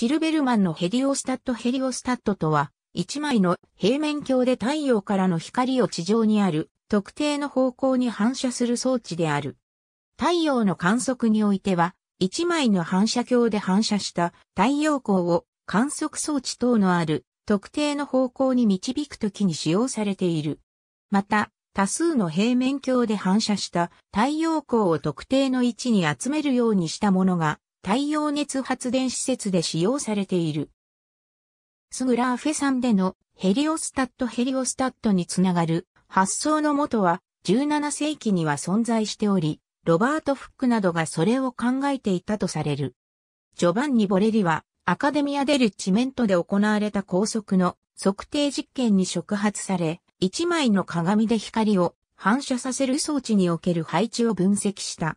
シルベルマンのヘリオスタットヘリオスタットとは、一枚の平面鏡で太陽からの光を地上にある特定の方向に反射する装置である。太陽の観測においては、一枚の反射鏡で反射した太陽光を観測装置等のある特定の方向に導くときに使用されている。また、多数の平面鏡で反射した太陽光を特定の位置に集めるようにしたものが太陽熱発電施設で使用されている。スグラーフェ山でのヘリオスタットヘリオスタットにつながる発想のもとは17世紀には存在しており、ロバート・フックなどがそれを考えていたとされる。ジョバンニ・ボレリはアカデミア・デル・チメントで行われた高速の測定実験に触発され、一枚の鏡で光を反射させる装置における配置を分析した。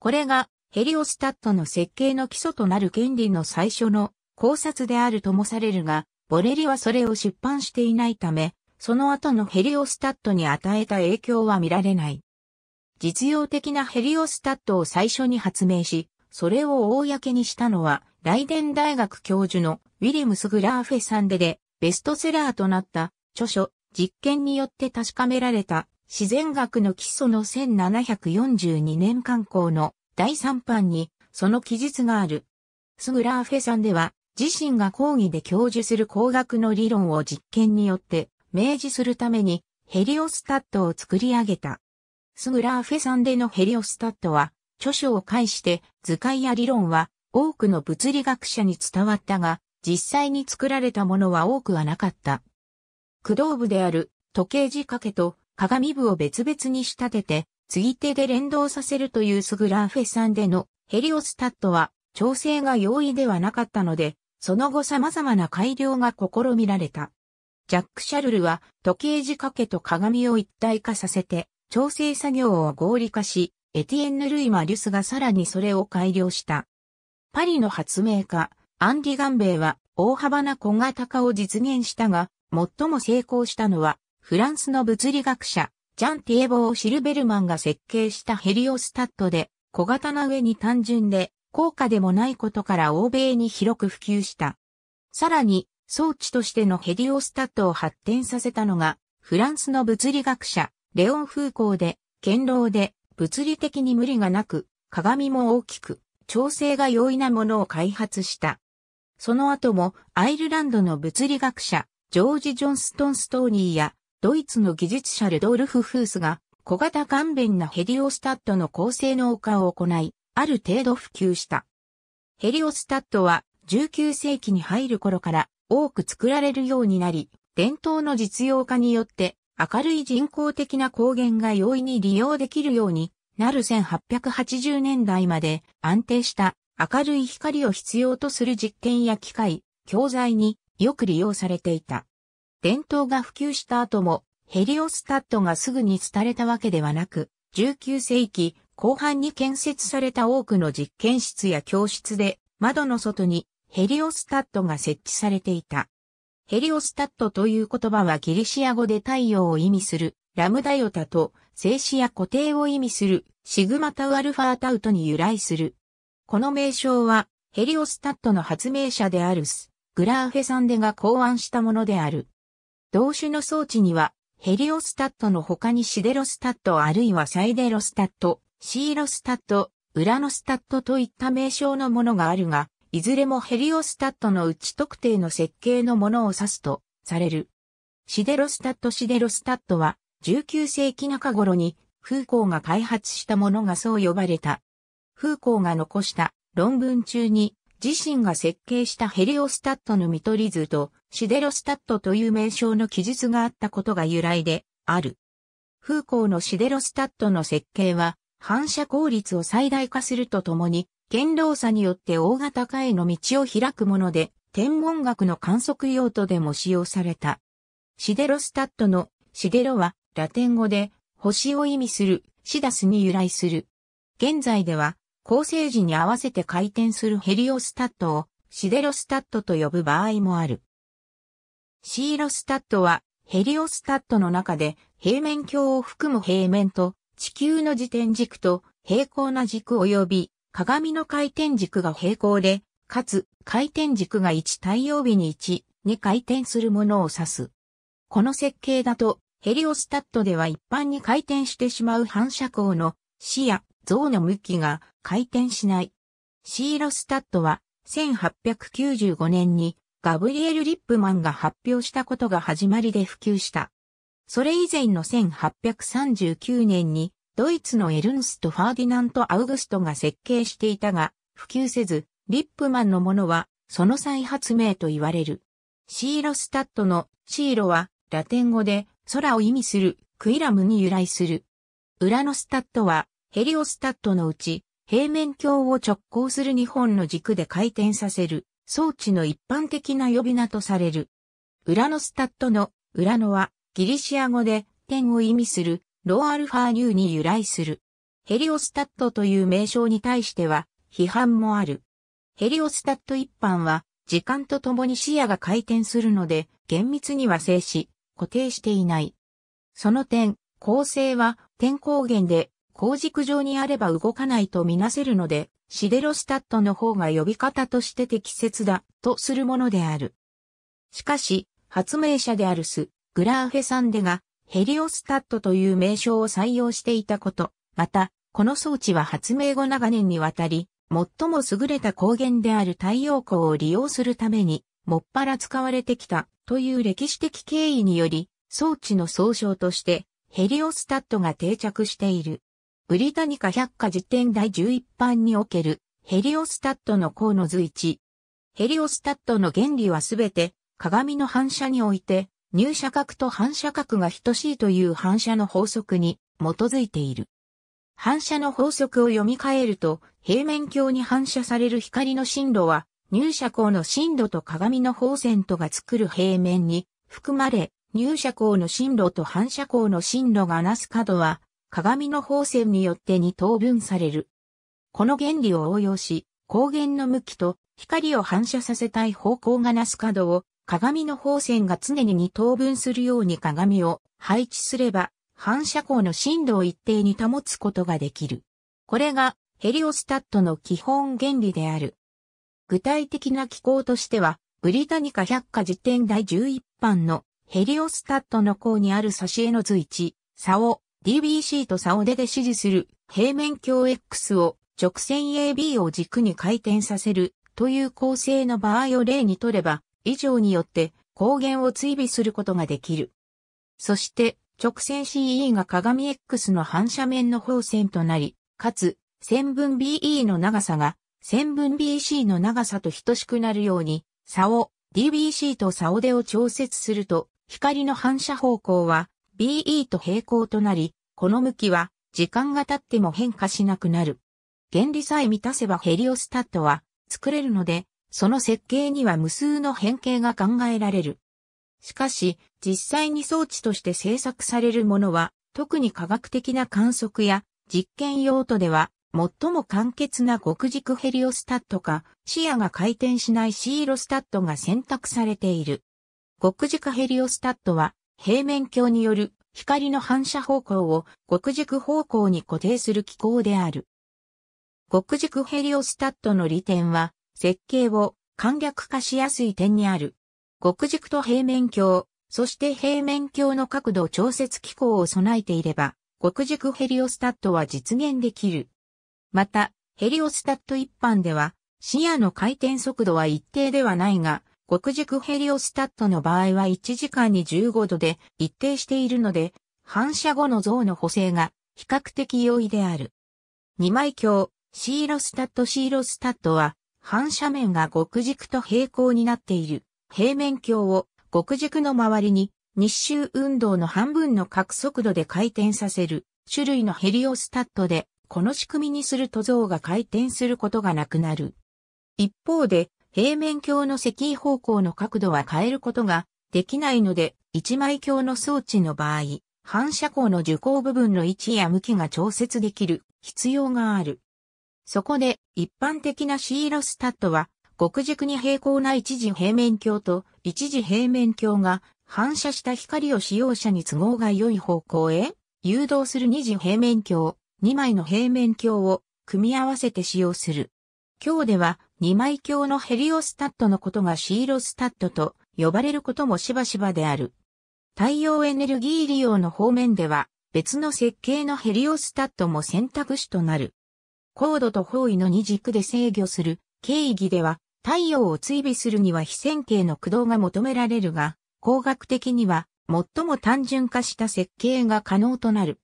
これがヘリオスタットの設計の基礎となる権利の最初の考察であるともされるが、ボレリはそれを出版していないため、その後のヘリオスタットに与えた影響は見られない。実用的なヘリオスタットを最初に発明し、それを公にしたのは、ライデン大学教授のウィリムス・グラーフェサンデで、ベストセラーとなった著書、実験によって確かめられた自然学の基礎の1742年刊行の第3版にその記述がある。スグラーフェさんでは自身が講義で教授する工学の理論を実験によって明示するためにヘリオスタットを作り上げた。スグラーフェさんでのヘリオスタットは著書を介して図解や理論は多くの物理学者に伝わったが実際に作られたものは多くはなかった。駆動部である時計仕掛けと鏡部を別々に仕立てて継ぎ手で連動させるというスグランフェんでのヘリオスタットは調整が容易ではなかったので、その後様々な改良が試みられた。ジャック・シャルルは時計仕掛けと鏡を一体化させて調整作業を合理化し、エティエンヌ・ルイ・マリュスがさらにそれを改良した。パリの発明家、アンディ・ガンベイは大幅な小型化を実現したが、最も成功したのはフランスの物理学者、ジャン・ティエボー・シルベルマンが設計したヘリオスタットで、小型な上に単純で、高価でもないことから欧米に広く普及した。さらに、装置としてのヘリオスタットを発展させたのが、フランスの物理学者、レオン・フーコーで、堅牢で、物理的に無理がなく、鏡も大きく、調整が容易なものを開発した。その後も、アイルランドの物理学者、ジョージ・ジョンストン・ストーニーや、ドイツの技術者ルドールフ・フースが、小型簡便なヘリオスタットの高性能化を行い、ある程度普及した。ヘリオスタットは19世紀に入る頃から多く作られるようになり、伝統の実用化によって明るい人工的な光源が容易に利用できるようになる1880年代まで安定した明るい光を必要とする実験や機械、教材によく利用されていた。伝統が普及した後も、ヘリオスタッドがすぐに廃れたわけではなく、19世紀後半に建設された多くの実験室や教室で、窓の外にヘリオスタッドが設置されていた。ヘリオスタッドという言葉はギリシア語で太陽を意味するラムダヨタと静止や固定を意味するシグマタウアルファータウトに由来する。この名称はヘリオスタッドの発明者であるス・グラーフェサンデが考案したものである。同種の装置には、ヘリオスタットの他にシデロスタットあるいはサイデロスタット、シーロスタット、ウラノスタットといった名称のものがあるが、いずれもヘリオスタットのうち特定の設計のものを指すとされる。シデロスタットシデロスタットは19世紀中頃にフーコーが開発したものがそう呼ばれた。フーコーが残した論文中に自身が設計したヘリオスタットの見取り図とシデロスタットという名称の記述があったことが由来である。風光のシデロスタットの設計は反射効率を最大化するとともに、堅牢さによって大型化への道を開くもので、天文学の観測用途でも使用された。シデロスタットのシデロはラテン語で星を意味するシダスに由来する。現在では構成時に合わせて回転するヘリオスタットをシデロスタットと呼ぶ場合もある。シーロスタットはヘリオスタットの中で平面鏡を含む平面と地球の自転軸と平行な軸及び鏡の回転軸が平行で、かつ回転軸が1太陽日に1、に回転するものを指す。この設計だとヘリオスタットでは一般に回転してしまう反射光の視野、像の向きが回転しない。シーロスタットは1895年にガブリエル・リップマンが発表したことが始まりで普及した。それ以前の1839年にドイツのエルンスト・ファーディナント・アウグストが設計していたが普及せず、リップマンのものはその再発明と言われる。シーロスタットのシーロはラテン語で空を意味するクイラムに由来する。裏のスタットはヘリオスタットのうち、平面鏡を直行する2本の軸で回転させる装置の一般的な呼び名とされる。ウラノスタットのウラノはギリシア語で点を意味するローアルファニューに由来する。ヘリオスタットという名称に対しては批判もある。ヘリオスタット一般は時間とともに視野が回転するので厳密には静止、固定していない。その点、構成は点光源で工軸上にあれば動かないとみなせるので、シデロスタットの方が呼び方として適切だとするものである。しかし、発明者であるス・グラーフェサンデがヘリオスタットという名称を採用していたこと、また、この装置は発明後長年にわたり、最も優れた光源である太陽光を利用するために、もっぱら使われてきたという歴史的経緯により、装置の総称としてヘリオスタットが定着している。ブリタニカ百科事典第11版におけるヘリオスタットの項の図1。ヘリオスタットの原理はすべて鏡の反射において入射角と反射角が等しいという反射の法則に基づいている。反射の法則を読み替えると平面鏡に反射される光の進路は入射光の進路と鏡の方線とが作る平面に含まれ入射光の進路と反射光の進路がなす角は鏡の放線によって二等分される。この原理を応用し、光源の向きと光を反射させたい方向がなす角を鏡の放線が常に二等分するように鏡を配置すれば反射光の振動を一定に保つことができる。これがヘリオスタットの基本原理である。具体的な機構としては、ブリタニカ百科辞典第11版のヘリオスタットの項にある挿絵の図1、差を DBC と差を出で指示する平面鏡 X を直線 AB を軸に回転させるという構成の場合を例にとれば、以上によって光源を追尾することができる。そして直線 CE が鏡 X の反射面の方線となり、かつ線分 BE の長さが線分 BC の長さと等しくなるように、差を DBC と差を出を調節すると、光の反射方向は BE と平行となり、この向きは時間が経っても変化しなくなる。原理さえ満たせばヘリオスタットは作れるので、その設計には無数の変形が考えられる。しかし、実際に装置として製作されるものは、特に科学的な観測や実験用途では、最も簡潔な極軸ヘリオスタットか、視野が回転しないシーロスタットが選択されている。極軸ヘリオスタットは、平面鏡による光の反射方向を極軸方向に固定する機構である。極軸ヘリオスタットの利点は、設計を簡略化しやすい点にある。極軸と平面鏡、そして平面鏡の角度調節機構を備えていれば、極軸ヘリオスタットは実現できる。また、ヘリオスタット一般では、視野の回転速度は一定ではないが、極軸ヘリオスタットの場合は1時間に15度で一定しているので、反射後の像の補正が比較的容易である。二枚鏡、シーロスタットシーロスタットは、反射面が極軸と平行になっている平面鏡を極軸の周りに日周運動の半分の角速度で回転させる種類のヘリオスタットで、この仕組みにすると像が回転することがなくなる。一方で、平面鏡の赤位方向の角度は変えることができないので、一枚鏡の装置の場合、反射光の受光部分の位置や向きが調節できる必要がある。そこで一般的なシーロスタットは極軸に平行な一時平面鏡と一時平面鏡が反射した光を使用者に都合が良い方向へ誘導する二次平面鏡、二枚の平面鏡を組み合わせて使用する。今日では2枚鏡のヘリオスタットのことがシーロスタットと呼ばれることもしばしばである。太陽エネルギー利用の方面では別の設計のヘリオスタットも選択肢となる。高度と方位の二軸で制御する経緯では太陽を追尾するには非線形の駆動が求められるが、工学的には最も単純化した設計が可能となる。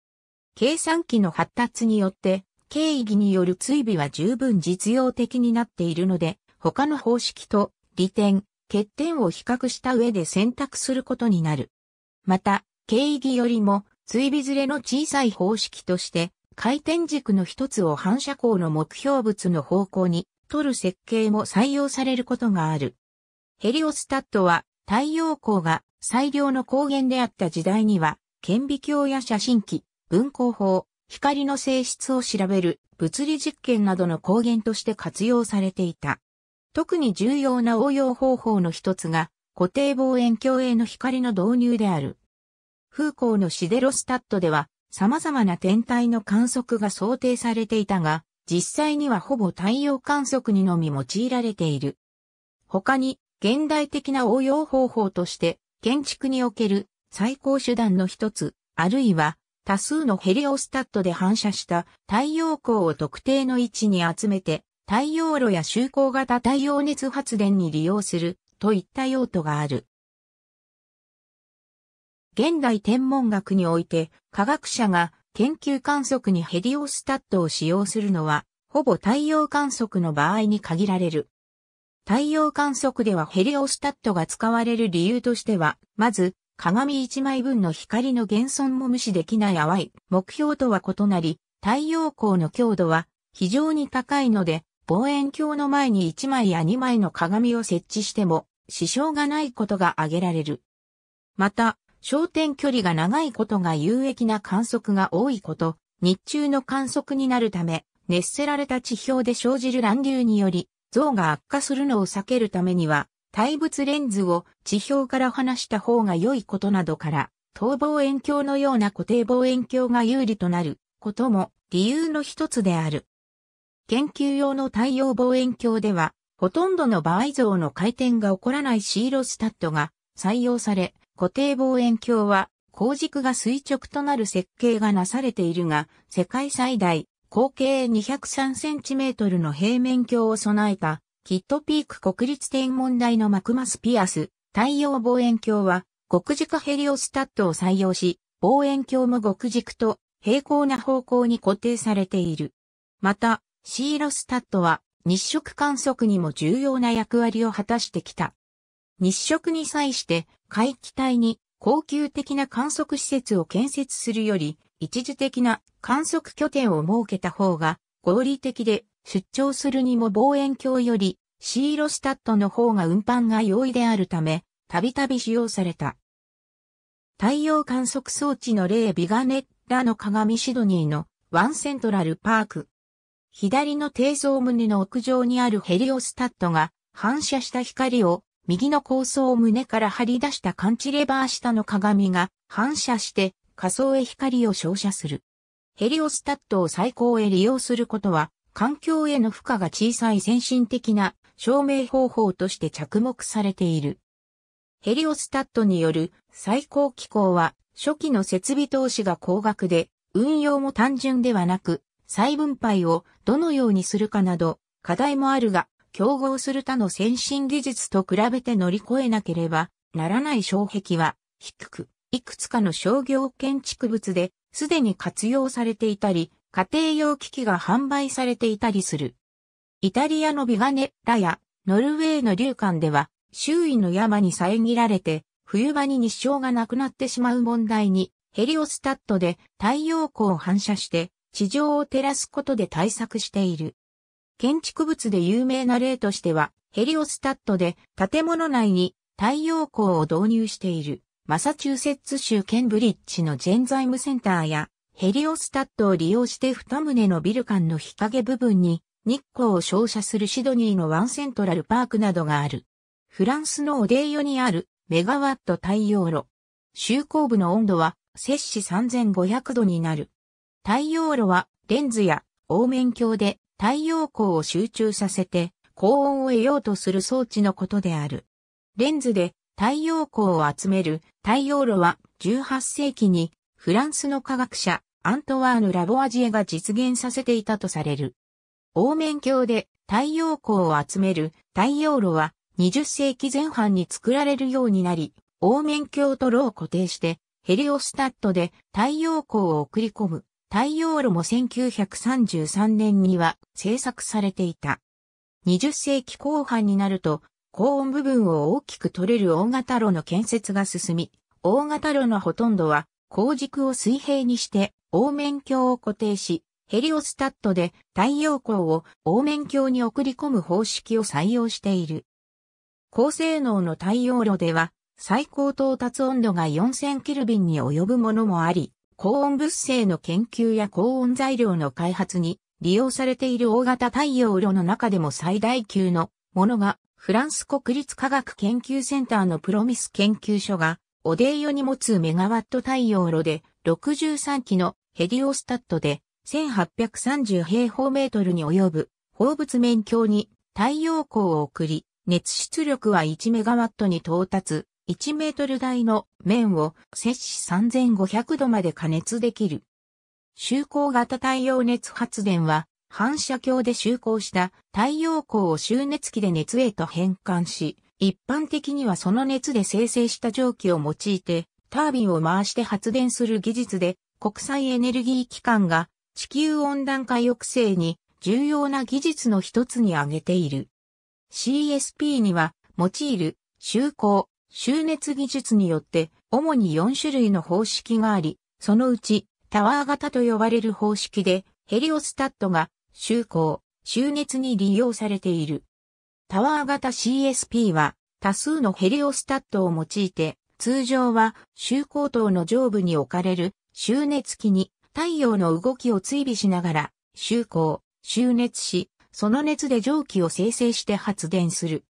計算機の発達によって経緯による追尾は十分実用的になっているので、他の方式と利点、欠点を比較した上で選択することになる。また、経緯よりも追尾ずれの小さい方式として、回転軸の一つを反射光の目標物の方向に取る設計も採用されることがある。ヘリオスタットは太陽光が最良の光源であった時代には、顕微鏡や写真機、分光法、光の性質を調べる物理実験などの光源として活用されていた。特に重要な応用方法の一つが固定望遠鏡への光の導入である。風光のシデロスタットでは様々な天体の観測が想定されていたが、実際にはほぼ太陽観測にのみ用いられている。他に現代的な応用方法として建築における最高手段の一つ、あるいは多数のヘリオスタットで反射した太陽光を特定の位置に集めて、太陽炉や集光型太陽熱発電に利用するといった用途がある。現代天文学において科学者が研究観測にヘリオスタットを使用するのはほぼ太陽観測の場合に限られる。太陽観測ではヘリオスタットが使われる理由としては、まず鏡一枚分の光の減損も無視できない淡い目標とは異なり、太陽光の強度は非常に高いので、望遠鏡の前に1枚や2枚の鏡を設置しても支障がないことが挙げられる。また、焦点距離が長いことが有益な観測が多いこと、日中の観測になるため、熱せられた地表で生じる乱流により、像が悪化するのを避けるためには、対物レンズを地表から離した方が良いことなどから、等望遠鏡のような固定望遠鏡が有利となることも理由の一つである。研究用の太陽望遠鏡では、ほとんどの場合像の回転が起こらないシーロスタットが採用され、固定望遠鏡は光軸が垂直となる設計がなされているが、世界最大、口径 203cm の平面鏡を備えたキットピーク国立天文台のマクマスピアス、太陽望遠鏡は、極軸ヘリオスタッドを採用し、望遠鏡も極軸と平行な方向に固定されている。また、シーロスタッドは日食観測にも重要な役割を果たしてきた。日食に際して海帰帯に恒久的な観測施設を建設するより一時的な観測拠点を設けた方が合理的で出張するにも望遠鏡よりシーロスタットの方が運搬が容易であるため、たびたび使用された。太陽観測装置の例ビガネッラの鏡シドニーのワンセントラルパーク。左の低層棟の屋上にあるヘリオスタットが反射した光を右の高層棟から張り出したカンチレバー下の鏡が反射して仮想へ光を照射する。ヘリオスタットを最高へ利用することは環境への負荷が小さい先進的な証明方法として着目されている。ヘリオスタットによる最高機構は初期の設備投資が高額で運用も単純ではなく再分配をどのようにするかなど課題もあるが競合する他の先進技術と比べて乗り越えなければならない障壁は低くいくつかの商業建築物ですでに活用されていたり家庭用機器が販売されていたりする。イタリアのビガネラやノルウェーの流館では周囲の山に遮られて冬場に日照がなくなってしまう問題にヘリオスタットで太陽光を反射して地上を照らすことで対策している。建築物で有名な例としてはヘリオスタットで建物内に太陽光を導入しているマサチューセッツ州ケンブリッジのジェンザイムセンターやヘリオスタッドを利用して二棟のビル間の日陰部分に日光を照射するシドニーのワンセントラルパークなどがある。フランスのオデーヨにあるメガワット太陽炉。周光部の温度は摂氏3500度になる。太陽炉はレンズや凹面鏡で太陽光を集中させて高温を得ようとする装置のことである。レンズで太陽光を集める太陽炉は18世紀にフランスの科学者アントワーヌ・ラボアジエが実現させていたとされる。凹面鏡で太陽光を集める太陽炉は20世紀前半に作られるようになり、凹面鏡と炉を固定してヘリオスタットで太陽光を送り込む太陽炉も1933年には製作されていた。20世紀後半になると高温部分を大きく取れる大型炉の建設が進み、大型炉のほとんどは工軸を水平にして凹面鏡を固定し、ヘリオスタットで太陽光を凹面鏡に送り込む方式を採用している。高性能の太陽炉では最高到達温度が4000キルビンに及ぶものもあり、高温物性の研究や高温材料の開発に利用されている大型太陽炉の中でも最大級のものがフランス国立科学研究センターのプロミス研究所がオデイヨに持つメガワット太陽炉で63基のヘディオスタットで1830平方メートルに及ぶ放物面鏡に太陽光を送り、熱出力は1メガワットに到達、1メートル台の面を摂氏3500度まで加熱できる。就光型太陽熱発電は反射鏡で就光した太陽光を周熱器で熱へと変換し、一般的にはその熱で生成した蒸気を用いてタービンを回して発電する技術で国際エネルギー機関が地球温暖化抑制に重要な技術の一つに挙げている。CSP には用いる就光、集熱技術によって主に4種類の方式があり、そのうちタワー型と呼ばれる方式でヘリオスタットが就光、集熱に利用されている。タワー型 CSP は多数のヘリオスタットを用いて通常は就光灯の上部に置かれる周熱器に太陽の動きを追尾しながら、周光、周熱し、その熱で蒸気を生成して発電する。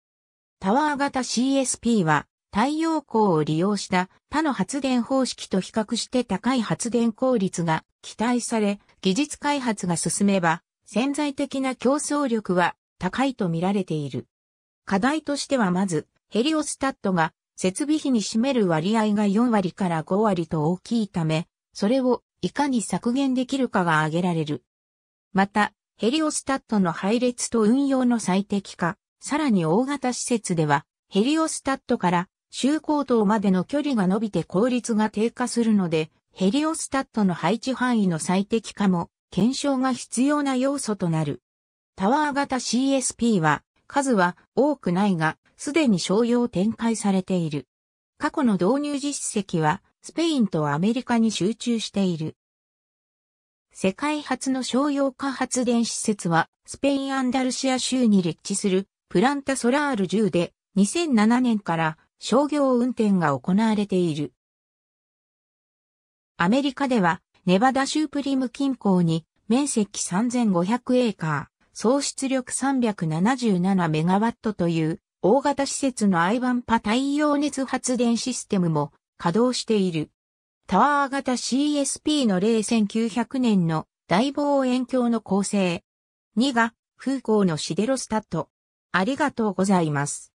タワー型 CSP は太陽光を利用した他の発電方式と比較して高い発電効率が期待され、技術開発が進めば潜在的な競争力は高いと見られている。課題としてはまず、ヘリオスタットが設備費に占める割合が4割から5割と大きいため、それをいかに削減できるかが挙げられる。また、ヘリオスタットの配列と運用の最適化、さらに大型施設では、ヘリオスタットから周高等までの距離が伸びて効率が低下するので、ヘリオスタットの配置範囲の最適化も検証が必要な要素となる。タワー型 CSP は数は多くないが、すでに商用展開されている。過去の導入実績はスペインとアメリカに集中している。世界初の商用化発電施設は、スペインアンダルシア州に立地するプランタソラール10で、2007年から商業運転が行われている。アメリカでは、ネバダ州プリム近郊に面積3500エーカー、総出力377メガワットという大型施設のアイバンパ太陽熱発電システムも稼働している。タワー型 CSP の例1900年の大望遠鏡の構成。2が、風光のシデロスタット。ありがとうございます。